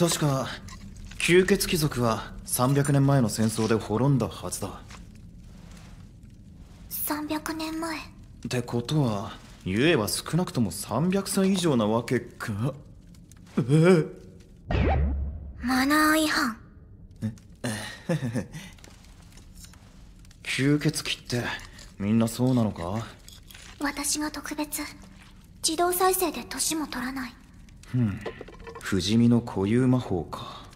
確か吸血貴族は300年前の戦争で滅んだはずだ300年前ってことはゆえは少なくとも300歳以上なわけかえマナー違反 吸血鬼ってみんなそうなのか私が特別自動再生で年も取らないうん不死身の固有魔法か